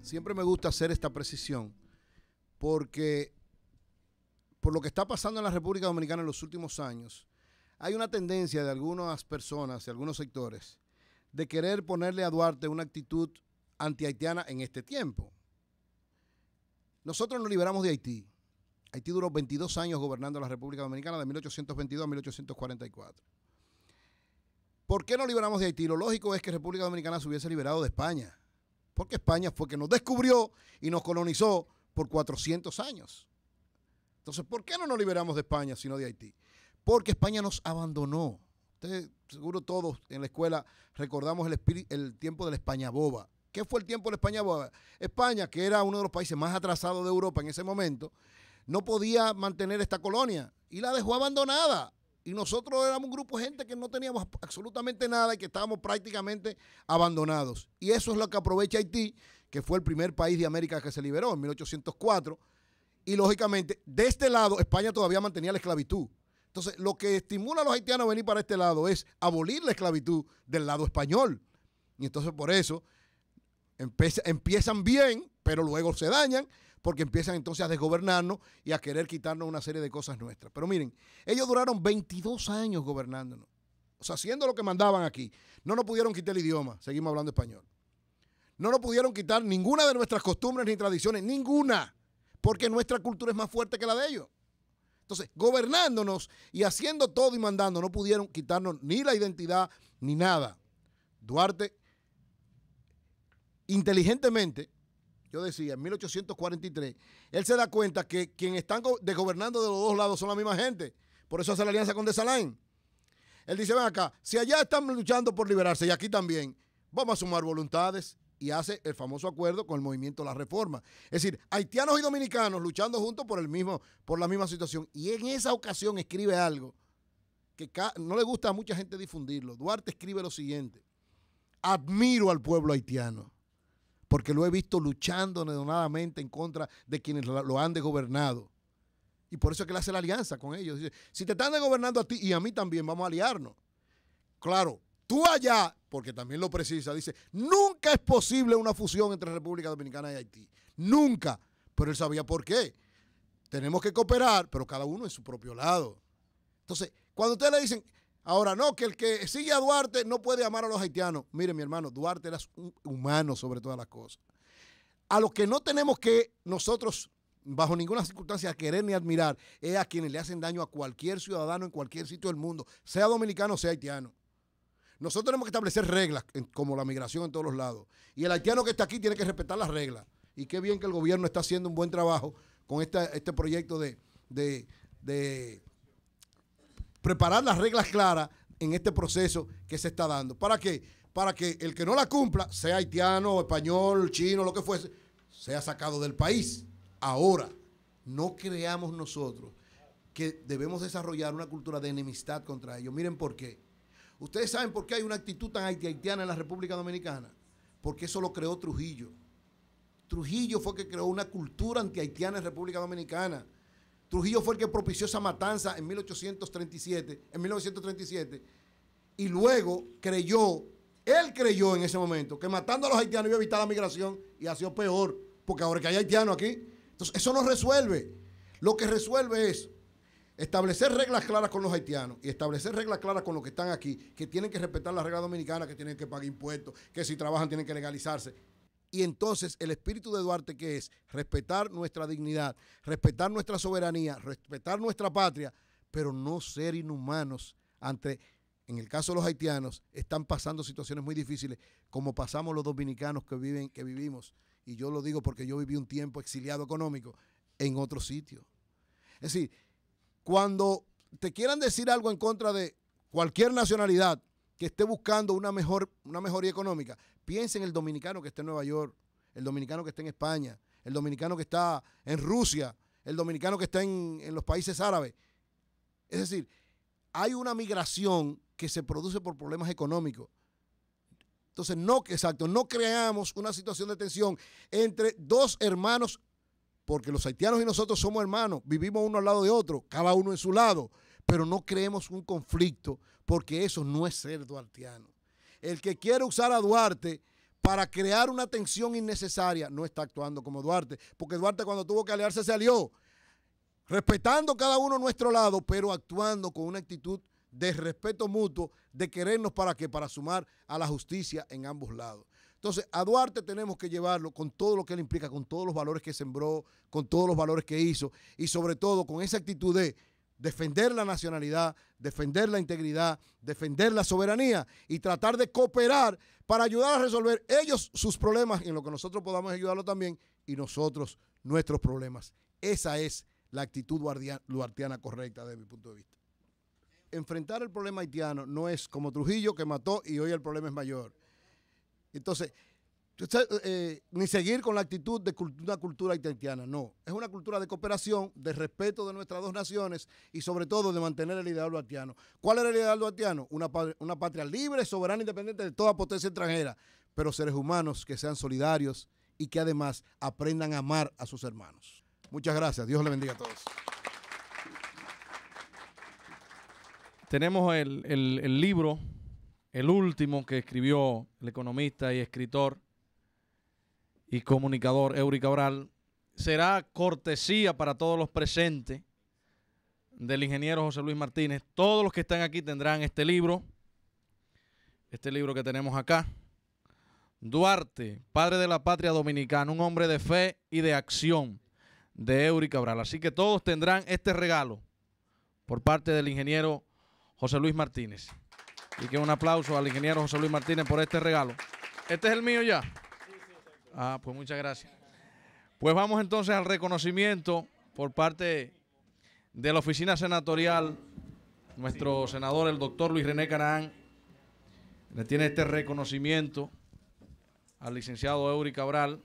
Siempre me gusta hacer esta precisión porque por lo que está pasando en la República Dominicana en los últimos años, hay una tendencia de algunas personas, de algunos sectores, de querer ponerle a Duarte una actitud antihaitiana en este tiempo. Nosotros nos liberamos de Haití. Haití duró 22 años gobernando la República Dominicana de 1822 a 1844. ¿Por qué nos liberamos de Haití? Lo lógico es que República Dominicana se hubiese liberado de España, porque España fue que nos descubrió y nos colonizó por 400 años. Entonces, ¿por qué no nos liberamos de España, sino de Haití? Porque España nos abandonó. Ustedes, seguro todos en la escuela recordamos el tiempo de la España boba, ¿Qué fue el tiempo de España España, que era uno de los países más atrasados de Europa en ese momento, no podía mantener esta colonia y la dejó abandonada. Y nosotros éramos un grupo de gente que no teníamos absolutamente nada y que estábamos prácticamente abandonados. Y eso es lo que aprovecha Haití, que fue el primer país de América que se liberó en 1804. Y lógicamente, de este lado, España todavía mantenía la esclavitud. Entonces, lo que estimula a los haitianos a venir para este lado es abolir la esclavitud del lado español. Y entonces, por eso, empiezan bien, pero luego se dañan porque empiezan entonces a desgobernarnos y a querer quitarnos una serie de cosas nuestras. Pero miren, ellos duraron 22 años gobernándonos, o sea, haciendo lo que mandaban aquí. No nos pudieron quitar el idioma, seguimos hablando español. No nos pudieron quitar ninguna de nuestras costumbres ni tradiciones, ninguna, porque nuestra cultura es más fuerte que la de ellos. Entonces, gobernándonos y haciendo todo y mandando, no pudieron quitarnos ni la identidad ni nada. Duarte inteligentemente, yo decía, en 1843, él se da cuenta que quien están gobernando de los dos lados son la misma gente. Por eso hace la alianza con Desalain. Él dice, ven acá, si allá están luchando por liberarse y aquí también, vamos a sumar voluntades y hace el famoso acuerdo con el movimiento La Reforma. Es decir, haitianos y dominicanos luchando juntos por, el mismo, por la misma situación. Y en esa ocasión escribe algo que no le gusta a mucha gente difundirlo. Duarte escribe lo siguiente, admiro al pueblo haitiano porque lo he visto luchando nedonadamente en contra de quienes lo han desgobernado. Y por eso es que él hace la alianza con ellos. Dice, si te están desgobernando a ti y a mí también, vamos a aliarnos. Claro, tú allá, porque también lo precisa, dice, nunca es posible una fusión entre República Dominicana y Haití. Nunca. Pero él sabía por qué. Tenemos que cooperar, pero cada uno en su propio lado. Entonces, cuando ustedes le dicen, Ahora, no, que el que sigue a Duarte no puede amar a los haitianos. Mire, mi hermano, Duarte era humano sobre todas las cosas. A los que no tenemos que nosotros, bajo ninguna circunstancia, querer ni admirar, es a quienes le hacen daño a cualquier ciudadano en cualquier sitio del mundo, sea dominicano o sea haitiano. Nosotros tenemos que establecer reglas, como la migración en todos los lados. Y el haitiano que está aquí tiene que respetar las reglas. Y qué bien que el gobierno está haciendo un buen trabajo con este proyecto de preparar las reglas claras en este proceso que se está dando. ¿Para qué? Para que el que no la cumpla, sea haitiano, español, chino, lo que fuese, sea sacado del país. Ahora, no creamos nosotros que debemos desarrollar una cultura de enemistad contra ellos. Miren por qué. Ustedes saben por qué hay una actitud tan haitiana en la República Dominicana. Porque eso lo creó Trujillo. Trujillo fue que creó una cultura anti-haitiana en República Dominicana. Trujillo fue el que propició esa matanza en 1837, en 1937, y luego creyó, él creyó en ese momento que matando a los haitianos iba a evitar la migración y ha sido peor, porque ahora que hay haitianos aquí, entonces eso no resuelve. Lo que resuelve es establecer reglas claras con los haitianos y establecer reglas claras con los que están aquí, que tienen que respetar las reglas dominicanas, que tienen que pagar impuestos, que si trabajan tienen que legalizarse. Y entonces el espíritu de Duarte, que es respetar nuestra dignidad, respetar nuestra soberanía, respetar nuestra patria, pero no ser inhumanos ante, en el caso de los haitianos, están pasando situaciones muy difíciles, como pasamos los dominicanos que, viven, que vivimos. Y yo lo digo porque yo viví un tiempo exiliado económico en otro sitio. Es decir, cuando te quieran decir algo en contra de cualquier nacionalidad, que esté buscando una, mejor, una mejoría económica, piense en el dominicano que está en Nueva York, el dominicano que está en España, el dominicano que está en Rusia, el dominicano que está en, los países árabes. Es decir, hay una migración que se produce por problemas económicos. Entonces, no, exacto, no creamos una situación de tensión entre dos hermanos, porque los haitianos y nosotros somos hermanos, vivimos uno al lado de otro, cada uno en su lado pero no creemos un conflicto porque eso no es ser duartiano. El que quiere usar a Duarte para crear una tensión innecesaria no está actuando como Duarte, porque Duarte cuando tuvo que aliarse se alió, respetando cada uno nuestro lado, pero actuando con una actitud de respeto mutuo, de querernos para que para sumar a la justicia en ambos lados. Entonces, a Duarte tenemos que llevarlo con todo lo que él implica, con todos los valores que sembró, con todos los valores que hizo y sobre todo con esa actitud de defender la nacionalidad, defender la integridad, defender la soberanía y tratar de cooperar para ayudar a resolver ellos sus problemas en lo que nosotros podamos ayudarlo también y nosotros nuestros problemas. Esa es la actitud luartiana correcta desde mi punto de vista. Enfrentar el problema haitiano no es como Trujillo que mató y hoy el problema es mayor. Entonces, eh, ni seguir con la actitud de una cultura haitiana, no. Es una cultura de cooperación, de respeto de nuestras dos naciones y sobre todo de mantener el ideal haitiano. ¿Cuál era el ideal haitiano? Una, una patria libre, soberana, independiente de toda potencia extranjera, pero seres humanos que sean solidarios y que además aprendan a amar a sus hermanos. Muchas gracias, Dios le bendiga a todos. Tenemos el libro, el último que escribió el economista y escritor y comunicador Eury Cabral, será cortesía para todos los presentes del ingeniero José Luis Martínez. Todos los que están aquí tendrán este libro, este libro que tenemos acá. Duarte, padre de la patria dominicana, un hombre de fe y de acción de Eury Cabral. Así que todos tendrán este regalo por parte del ingeniero José Luis Martínez. Y que un aplauso al ingeniero José Luis Martínez por este regalo. Este es el mío ya. Ah, pues muchas gracias. Pues vamos entonces al reconocimiento por parte de la oficina senatorial. Nuestro senador, el doctor Luis René Canaán, le tiene este reconocimiento al licenciado Eury Cabral.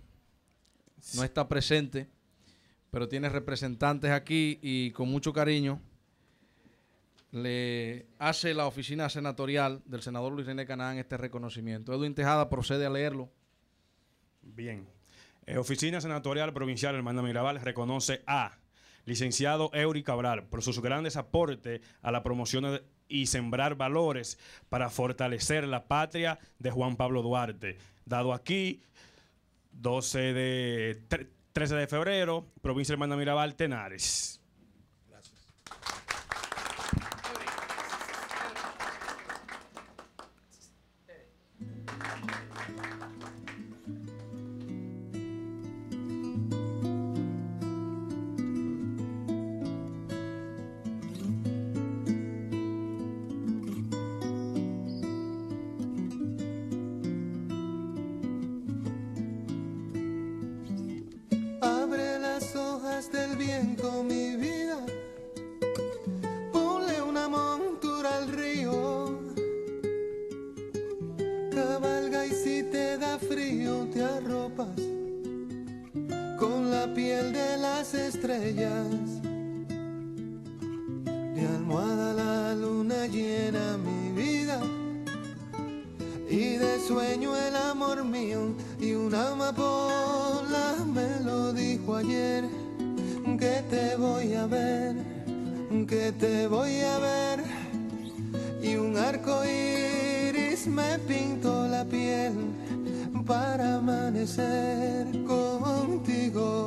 No está presente, pero tiene representantes aquí y con mucho cariño le hace la oficina senatorial del senador Luis René Canaán este reconocimiento. Edwin Tejada procede a leerlo. Bien. Eh, oficina Senatorial Provincial Hermana Mirabal reconoce a licenciado Eury Cabral por sus grandes aportes a la promoción y sembrar valores para fortalecer la patria de Juan Pablo Duarte. Dado aquí, 12 de, 13 de febrero, provincia Hermana Mirabal, Tenares. mi vida. Ponle una montura al río. Cabalga y si te da frío te arropas con la piel de las estrellas. De almohada la luna llena mi vida y de sueño el amor mío y una amapola me lo dijo ayer que te voy a ver, que te voy a ver. Y un arco iris me pintó la piel para amanecer contigo.